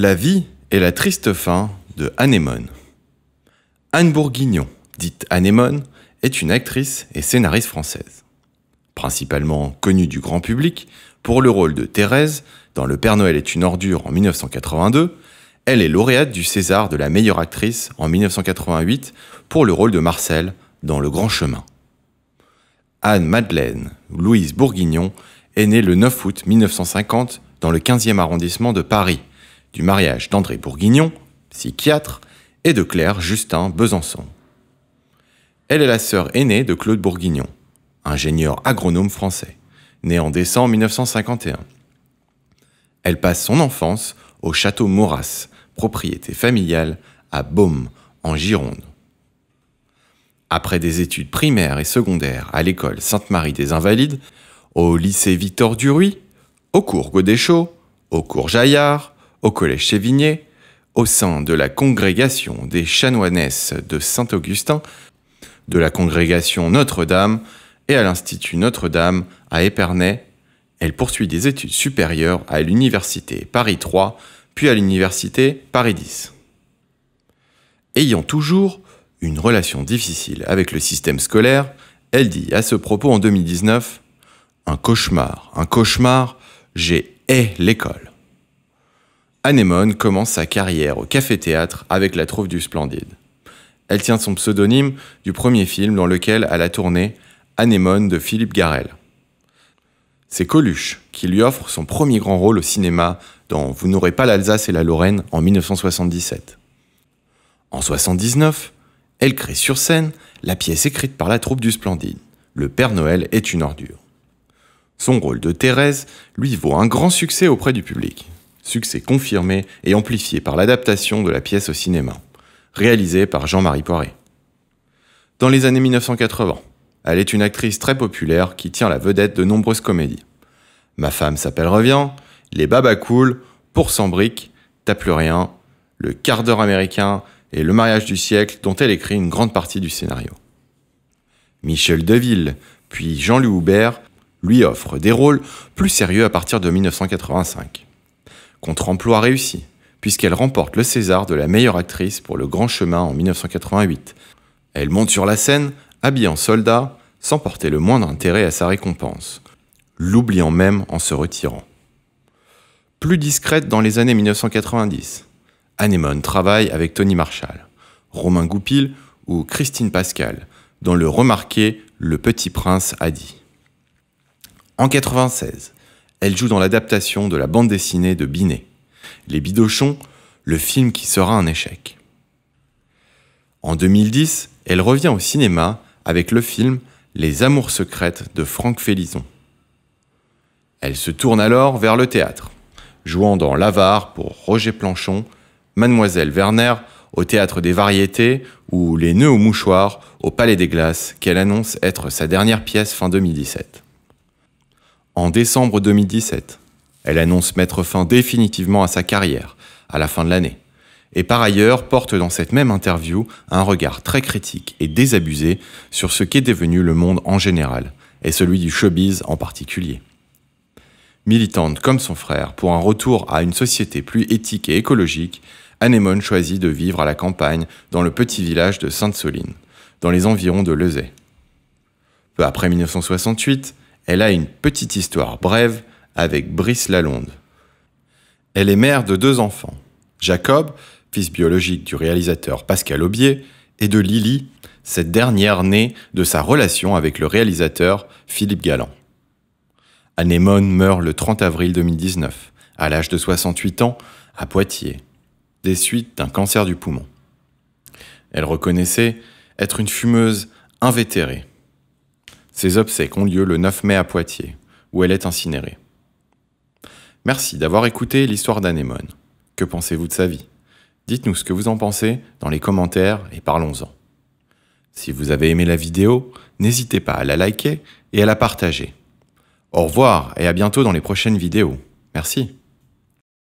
La vie et la triste fin de Anémone. Anne Bourguignon, dite Anémone, est une actrice et scénariste française. Principalement connue du grand public pour le rôle de Thérèse dans Le Père Noël est une ordure en 1982, elle est lauréate du César de la meilleure actrice en 1988 pour le rôle de Marcel dans Le Grand Chemin. Anne-Madeleine Louise Bourguignon est née le 9 août 1950 dans le 15e arrondissement de Paris du mariage d'André Bourguignon, psychiatre, et de Claire Justin Besançon. Elle est la sœur aînée de Claude Bourguignon, ingénieur agronome français, né en décembre 1951. Elle passe son enfance au château Maurras, propriété familiale à Beaume, en Gironde. Après des études primaires et secondaires à l'école Sainte-Marie des Invalides, au lycée Victor Duruy, au cours Godéchaud, au cours Jaillard, au Collège Chevigné, au sein de la congrégation des chanoinesses de Saint-Augustin, de la congrégation Notre-Dame et à l'Institut Notre-Dame à Épernay. Elle poursuit des études supérieures à l'Université Paris 3, puis à l'Université Paris 10. Ayant toujours une relation difficile avec le système scolaire, elle dit à ce propos en 2019 Un cauchemar, un cauchemar, j'ai hais l'école. Anémone commence sa carrière au café-théâtre avec La Troupe du Splendide. Elle tient son pseudonyme du premier film dans lequel elle a tourné Anémone de Philippe Garel. C'est Coluche qui lui offre son premier grand rôle au cinéma dans Vous n'aurez pas l'Alsace et la Lorraine en 1977. En 1979, elle crée sur scène la pièce écrite par la troupe du Splendide, Le Père Noël est une ordure. Son rôle de Thérèse lui vaut un grand succès auprès du public succès confirmé et amplifié par l'adaptation de la pièce au cinéma, réalisée par Jean-Marie Poiré. Dans les années 1980, elle est une actrice très populaire qui tient la vedette de nombreuses comédies. Ma femme s'appelle Revient, Les Baba Pour sans briques, T'as plus rien, Le quart d'heure américain et Le mariage du siècle dont elle écrit une grande partie du scénario. Michel Deville, puis Jean-Louis Houbert lui offrent des rôles plus sérieux à partir de 1985. Contre-emploi réussi, puisqu'elle remporte le César de la meilleure actrice pour Le Grand Chemin en 1988. Elle monte sur la scène, habillée en soldat, sans porter le moindre intérêt à sa récompense, l'oubliant même en se retirant. Plus discrète dans les années 1990, Anémone travaille avec Tony Marshall, Romain Goupil ou Christine Pascal, dont le remarqué Le Petit Prince a dit. En 1996, elle joue dans l'adaptation de la bande dessinée de Binet. Les Bidochons, le film qui sera un échec. En 2010, elle revient au cinéma avec le film Les Amours secrètes de Franck Félison. Elle se tourne alors vers le théâtre, jouant dans L'Avare pour Roger Planchon, Mademoiselle Werner au Théâtre des Variétés ou Les Nœuds au Mouchoir au Palais des Glaces qu'elle annonce être sa dernière pièce fin 2017. En décembre 2017, elle annonce mettre fin définitivement à sa carrière, à la fin de l'année. Et par ailleurs, porte dans cette même interview un regard très critique et désabusé sur ce qu'est devenu le monde en général, et celui du showbiz en particulier. Militante comme son frère pour un retour à une société plus éthique et écologique, Anémone choisit de vivre à la campagne dans le petit village de Sainte-Soline, dans les environs de Lezay. Peu après 1968, elle a une petite histoire brève avec Brice Lalonde. Elle est mère de deux enfants, Jacob, fils biologique du réalisateur Pascal Aubier, et de Lily, cette dernière née de sa relation avec le réalisateur Philippe Galland. Anémone meurt le 30 avril 2019, à l'âge de 68 ans, à Poitiers, des suites d'un cancer du poumon. Elle reconnaissait être une fumeuse invétérée. Ses obsèques ont lieu le 9 mai à Poitiers, où elle est incinérée. Merci d'avoir écouté l'histoire d'Anémone. Que pensez-vous de sa vie Dites-nous ce que vous en pensez dans les commentaires et parlons-en. Si vous avez aimé la vidéo, n'hésitez pas à la liker et à la partager. Au revoir et à bientôt dans les prochaines vidéos. Merci.